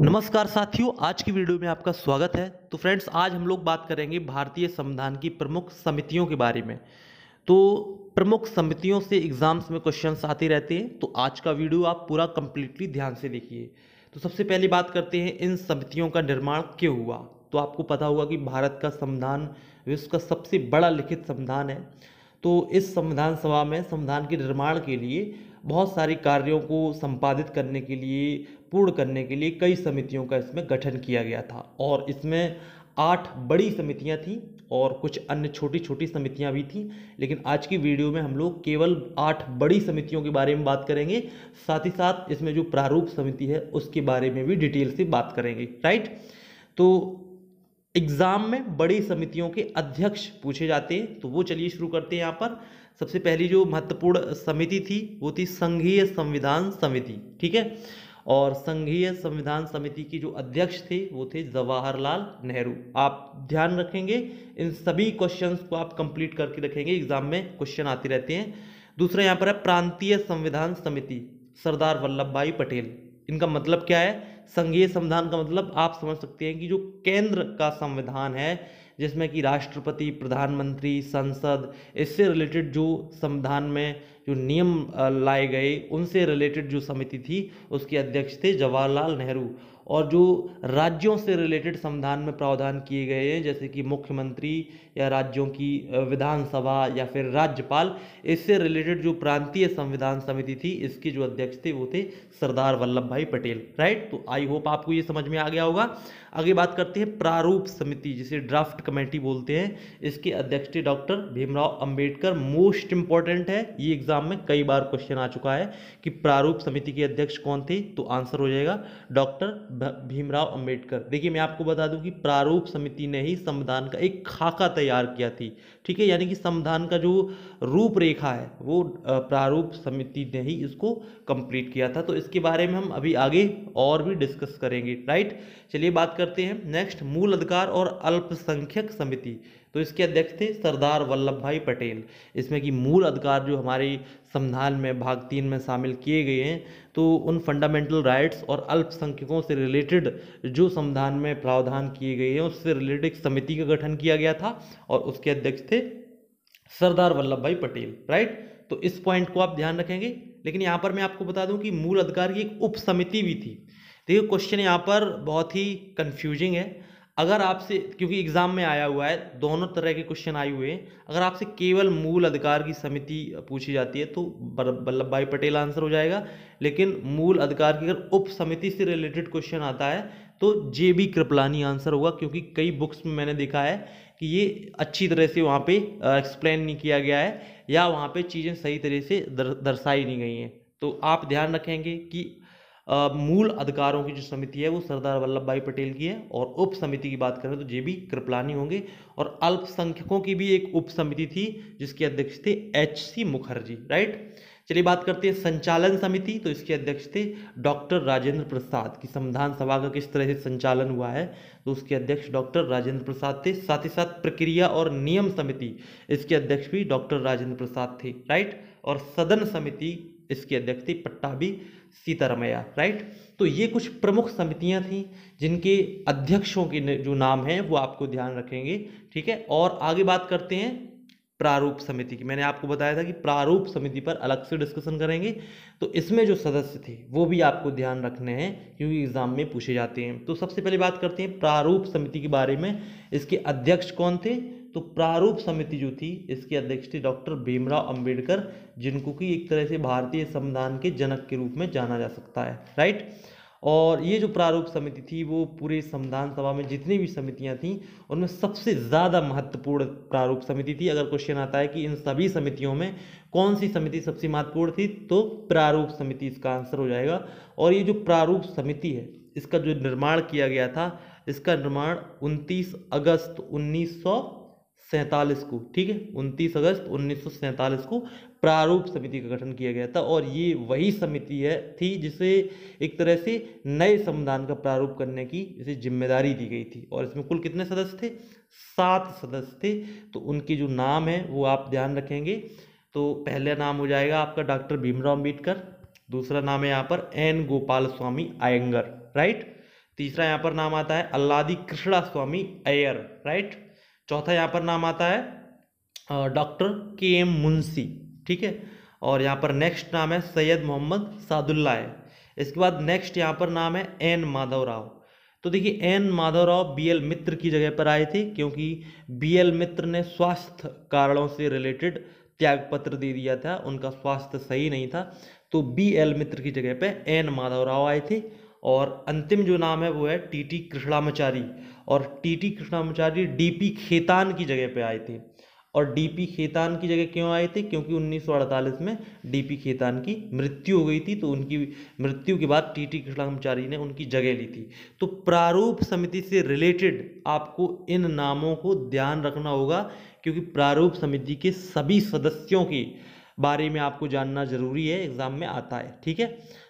नमस्कार साथियों आज की वीडियो में आपका स्वागत है तो फ्रेंड्स आज हम लोग बात करेंगे भारतीय संविधान की प्रमुख समितियों के बारे में तो प्रमुख समितियों से एग्जाम्स में क्वेश्चंस आते रहते हैं तो आज का वीडियो आप पूरा कंप्लीटली ध्यान से देखिए तो सबसे पहले बात करते हैं इन समितियों का निर्माण क्यों हुआ तो आपको पता होगा कि भारत का संविधान विश्व का सबसे बड़ा लिखित संविधान है तो इस संविधान सभा में संविधान के निर्माण के लिए बहुत सारे कार्यों को संपादित करने के लिए पूर्ण करने के लिए कई समितियों का इसमें गठन किया गया था और इसमें आठ बड़ी समितियां थीं और कुछ अन्य छोटी छोटी समितियां भी थीं लेकिन आज की वीडियो में हम लोग केवल आठ बड़ी समितियों के बारे में बात करेंगे साथ ही साथ इसमें जो प्रारूप समिति है उसके बारे में भी डिटेल से बात करेंगे राइट तो एग्जाम में बड़ी समितियों के अध्यक्ष पूछे जाते हैं तो वो चलिए शुरू करते हैं यहाँ पर सबसे पहली जो महत्वपूर्ण समिति थी वो थी संघीय संविधान समिति ठीक है और संघीय संविधान समिति की जो अध्यक्ष थे वो थे जवाहरलाल नेहरू आप ध्यान रखेंगे इन सभी क्वेश्चंस को आप कंप्लीट करके रखेंगे एग्जाम में क्वेश्चन आते रहते हैं दूसरा यहाँ पर है प्रांतीय संविधान समिति सरदार वल्लभ भाई पटेल इनका मतलब क्या है संघीय संविधान का मतलब आप समझ सकते हैं कि जो केंद्र का संविधान है जिसमें कि राष्ट्रपति प्रधानमंत्री संसद इससे रिलेटेड जो संविधान में जो नियम लाए गए उनसे रिलेटेड जो समिति थी उसके अध्यक्ष थे जवाहरलाल नेहरू और जो राज्यों से रिलेटेड संविधान में प्रावधान किए गए हैं जैसे कि मुख्यमंत्री या राज्यों की विधानसभा या फिर राज्यपाल इससे रिलेटेड जो प्रांतीय संविधान समिति थी इसके जो अध्यक्ष थे वो थे सरदार वल्लभ भाई पटेल राइट तो आई होप आपको ये समझ में आ गया होगा आगे बात करते हैं प्रारूप समिति जिसे ड्राफ्ट कमेटी बोलते हैं इसके अध्यक्ष थे doctor Bhimrao Ambedkar most important है ये एग्जाम एग्जाम में कई बार क्वेश्चन आ चुका है कि प्रारूप समिति के अध्यक्ष कौन थे तो आंसर हो जाएगा डॉक्टर भीमराव अंबेडकर देखिए मैं आपको बता दूं कि प्रारूप समिति ने ही संविधान का एक खाका तैयार किया थी ठीक है यानी कि संविधान का जो रूपरेखा है वो प्रारूप समिति ने ही इसको कंप्लीट किया था तो इसके बारे में हम अभी आगे और भी डिस्कस करेंगे राइट चलिए बात करते हैं नेक्स्ट मूल अधिकार और अल्पसंख्यक समिति तो इसके अध्यक्ष थे सरदार वल्लभ भाई पटेल इसमें कि मूल अधिकार जो हमारे संविधान में भाग तीन में शामिल किए गए हैं तो उन फंडामेंटल राइट्स और अल्पसंख्यकों से रिलेटेड जो संविधान में प्रावधान किए गए हैं उससे रिलेटेड समिति का गठन किया गया था और उसके अध्यक्ष थे सरदार वल्लभ भाई पटेल राइट तो इस पॉइंट को आप ध्यान रखेंगे लेकिन यहाँ पर मैं आपको बता दूँ कि मूल अधिकार की एक उप समिति भी थी देखिए क्वेश्चन यहाँ पर बहुत ही कन्फ्यूजिंग है अगर आपसे क्योंकि एग्ज़ाम में आया हुआ है दोनों तरह के क्वेश्चन आए हुए हैं अगर आपसे केवल मूल अधिकार की समिति पूछी जाती है तो वल्लभ भाई पटेल आंसर हो जाएगा लेकिन मूल अधिकार की अगर उप समिति से रिलेटेड क्वेश्चन आता है तो जे बी कृपलानी आंसर होगा क्योंकि कई बुक्स में मैंने देखा है कि ये अच्छी तरह से वहाँ पर एक्सप्लेन नहीं किया गया है या वहाँ पर चीज़ें सही तरह से दर, दर्शाई नहीं गई हैं तो आप ध्यान रखेंगे कि मूल अधिकारों की जो समिति है वो सरदार वल्लभ भाई पटेल की है और उप समिति की बात करें तो जे बी कृपलानी होंगे और अल्पसंख्यकों की भी एक उप समिति थी जिसके अध्यक्ष थे एच सी मुखर्जी राइट चलिए बात करते हैं संचालन समिति तो इसके अध्यक्ष थे डॉक्टर राजेंद्र प्रसाद की संविधान सभा का किस तरह से संचालन हुआ है तो उसके अध्यक्ष डॉक्टर राजेंद्र प्रसाद थे साथ ही साथ प्रक्रिया और नियम समिति इसके अध्यक्ष भी डॉक्टर राजेंद्र प्रसाद थे राइट और सदन समिति इसके अध्यक्ष थे भी सीतारमैया राइट तो ये कुछ प्रमुख समितियां थीं जिनके अध्यक्षों के जो नाम हैं वो आपको ध्यान रखेंगे ठीक है और आगे बात करते हैं प्रारूप समिति की मैंने आपको बताया था कि प्रारूप समिति पर अलग से डिस्कशन करेंगे तो इसमें जो सदस्य थे वो भी आपको ध्यान रखने हैं क्योंकि एग्जाम में पूछे जाते हैं तो सबसे पहले बात करते हैं प्रारूप समिति के बारे में इसके अध्यक्ष कौन थे तो प्रारूप समिति जो थी इसकी अध्यक्ष थी डॉक्टर भीमराव अंबेडकर जिनको कि एक तरह से भारतीय संविधान के जनक के रूप में जाना जा सकता है राइट और ये जो प्रारूप समिति थी वो पूरे संविधान सभा में जितनी भी समितियां थीं उनमें सबसे ज़्यादा महत्वपूर्ण प्रारूप समिति थी अगर क्वेश्चन आता है कि इन सभी समितियों में कौन सी समिति सबसे महत्वपूर्ण थी तो प्रारूप समिति इसका आंसर हो जाएगा और ये जो प्रारूप समिति है इसका जो निर्माण किया गया था इसका निर्माण 29 अगस्त उन्नीस सैंतालीस को ठीक है उनतीस अगस्त उन्नीस को प्रारूप समिति का गठन किया गया था और ये वही समिति है थी जिसे एक तरह से नए संविधान का प्रारूप करने की इसे जिम्मेदारी दी गई थी और इसमें कुल कितने सदस्य थे सात सदस्य थे तो उनके जो नाम है वो आप ध्यान रखेंगे तो पहला नाम हो जाएगा आपका डॉक्टर भीमराव अम्बेडकर दूसरा नाम है यहाँ पर N Gopalaswami Ayyangar right तीसरा यहाँ पर नाम आता है अल्लादी कृष्णा स्वामी अयर राइट चौथा यहाँ पर नाम आता है डॉक्टर के एम मुंशी ठीक है और यहाँ पर नेक्स्ट नाम है सैयद मोहम्मद सादुल्ला है इसके बाद नेक्स्ट यहाँ पर नाम है एन माधव राव तो देखिए N Madhav Rao B L Mitter की जगह पर आए थे क्योंकि बी एल मित्र ने स्वास्थ्य कारणों से रिलेटेड त्यागपत्र दे दिया था उनका स्वास्थ्य सही नहीं था तो बी एल मित्र की जगह पर एन माधव राव आए थे और अंतिम जो नाम है वो है टी टी कृष्णामाचारी और T T Krishnamachari D P Khaitan की जगह पे आए थे और डी पी खेतान की जगह क्यों आए थे क्योंकि 1948 में डी पी खेतान की मृत्यु हो गई थी तो उनकी मृत्यु के बाद टी टी कृष्णाचारी ने उनकी जगह ली थी तो प्रारूप समिति से रिलेटेड आपको इन नामों को ध्यान रखना होगा क्योंकि प्रारूप समिति के सभी सदस्यों की बारे में आपको जानना ज़रूरी है एग्ज़ाम में आता है ठीक है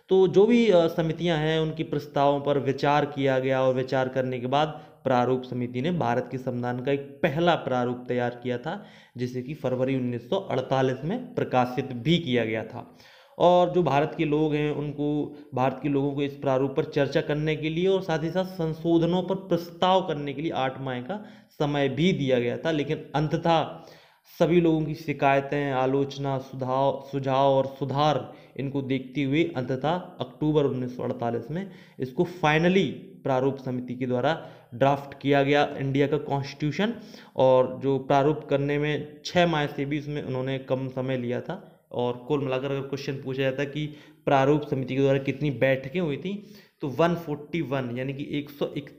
तो जो भी समितियां हैं उनकी प्रस्तावों पर विचार किया गया और विचार करने के बाद प्रारूप समिति ने भारत के संविधान का एक पहला प्रारूप तैयार किया था जिसे कि फरवरी 1948 में प्रकाशित भी किया गया था और जो भारत के लोग हैं उनको भारत के लोगों को इस प्रारूप पर चर्चा करने के लिए और साथ ही साथ संशोधनों पर प्रस्ताव करने के लिए आठ माह का समय भी दिया गया था लेकिन अंततः सभी लोगों की शिकायतें आलोचना सुधाव सुझाव और सुधार इनको देखते हुए अंततः अक्टूबर उन्नीस सौ अड़तालीस में इसको फाइनली प्रारूप समिति के द्वारा ड्राफ्ट किया गया इंडिया का कॉन्स्टिट्यूशन और जो प्रारूप करने में छः माह से भी इसमें उन्होंने कम समय लिया था और कुल मिलाकर अगर क्वेश्चन पूछा जाता कि प्रारूप समिति के द्वारा कितनी बैठकें हुई थी तो 141 यानी कि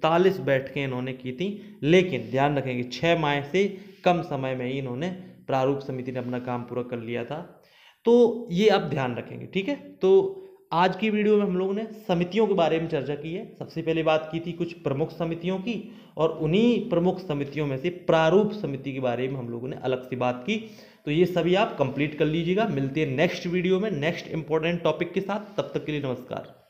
141 बैठकें इन्होंने की थी लेकिन ध्यान रखेंगे छः माह से कम समय में ही इन्होंने प्रारूप समिति ने अपना काम पूरा कर लिया था तो ये आप ध्यान रखेंगे ठीक है तो आज की वीडियो में हम लोगों ने समितियों के बारे में चर्चा की है सबसे पहले बात की थी कुछ प्रमुख समितियों की और उन्हीं प्रमुख समितियों में से प्रारूप समिति के बारे में हम लोगों ने अलग से बात की तो ये सभी आप कंप्लीट कर लीजिएगा मिलते हैं नेक्स्ट वीडियो में नेक्स्ट इंपॉर्टेंट टॉपिक के साथ तब तक के लिए नमस्कार